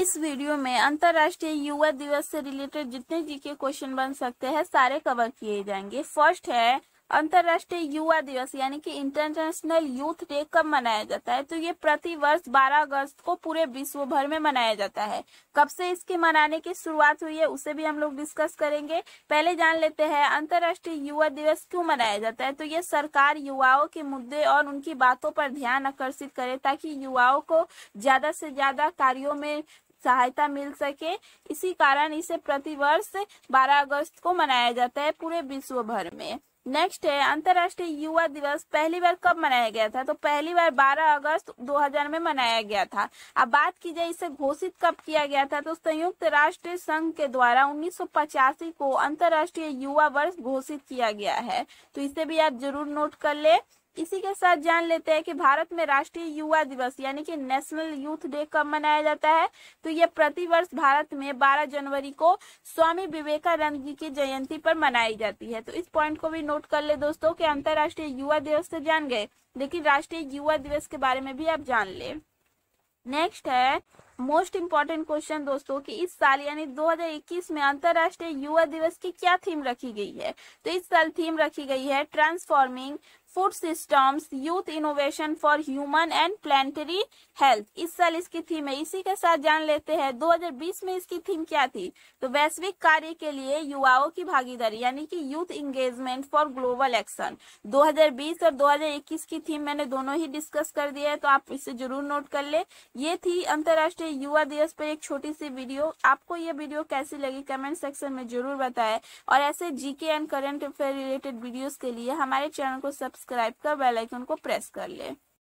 इस वीडियो में अंतर्राष्ट्रीय युवा दिवस से रिलेटेड जितने जी के क्वेश्चन बन सकते हैं सारे कवर किए जाएंगे फर्स्ट है अंतर्राष्ट्रीय युवा दिवस यानी कि इंटरनेशनल यूथ डे कब मनाया जाता है तो ये प्रति वर्ष 12 अगस्त को पूरे विश्व भर में मनाया जाता है कब से इसके मनाने की शुरुआत हुई है उसे भी हम लोग डिस्कस करेंगे पहले जान लेते हैं अंतर्राष्ट्रीय युवा दिवस क्यों मनाया जाता है तो ये सरकार युवाओं के मुद्दे और उनकी बातों पर ध्यान आकर्षित करे ताकि युवाओं को ज्यादा से ज्यादा कार्यो में सहायता मिल सके इसी कारण इसे प्रतिवर्ष 12 अगस्त को मनाया जाता है पूरे विश्व भर में नेक्स्ट है अंतर्राष्ट्रीय युवा दिवस पहली बार कब मनाया गया था तो पहली बार 12 अगस्त 2000 में मनाया गया था अब बात की जाए इसे घोषित कब किया गया था तो संयुक्त राष्ट्र संघ के द्वारा उन्नीस को अंतर्राष्ट्रीय युवा वर्ष घोषित किया गया है तो इसे भी आप जरूर नोट कर ले इसी के साथ जान लेते हैं कि भारत में राष्ट्रीय युवा दिवस यानी कि नेशनल यूथ डे कब मनाया जाता है तो प्रति प्रतिवर्ष भारत में 12 जनवरी को स्वामी विवेकानंद जी की जयंती पर मनाई जाती है तो इस पॉइंट को भी नोट कर ले दोस्तों कि अंतर्राष्ट्रीय युवा दिवस तो जान गए लेकिन राष्ट्रीय युवा दिवस के बारे में भी आप जान ले नेक्स्ट है मोस्ट इम्पॉर्टेंट क्वेश्चन दोस्तों कि इस साल यानी 2021 में अंतरराष्ट्रीय युवा दिवस की क्या थीम रखी गई है तो इस साल थीम रखी गई है transforming food systems youth innovation for human and planetary health इस साल इसकी थीम है इसी के साथ जान लेते हैं 2020 में इसकी थीम क्या थी तो वैश्विक कार्य के लिए युवाओं की भागीदारी यानी कि youth engagement for global action 2020 और 2021 की थीम मैंने दोनों ही डिस्कस कर दिया है तो आप इसे जरूर नोट कर ले ये थी अंतर्राष्ट्रीय युवा दिवस पर एक छोटी सी वीडियो आपको ये वीडियो कैसी लगी कमेंट सेक्शन में जरूर बताए और ऐसे GK and current affair related video के लिए हमारे चैनल को सब्सक्राइब सब्सक्राइब का बेल आइकन को प्रेस कर लें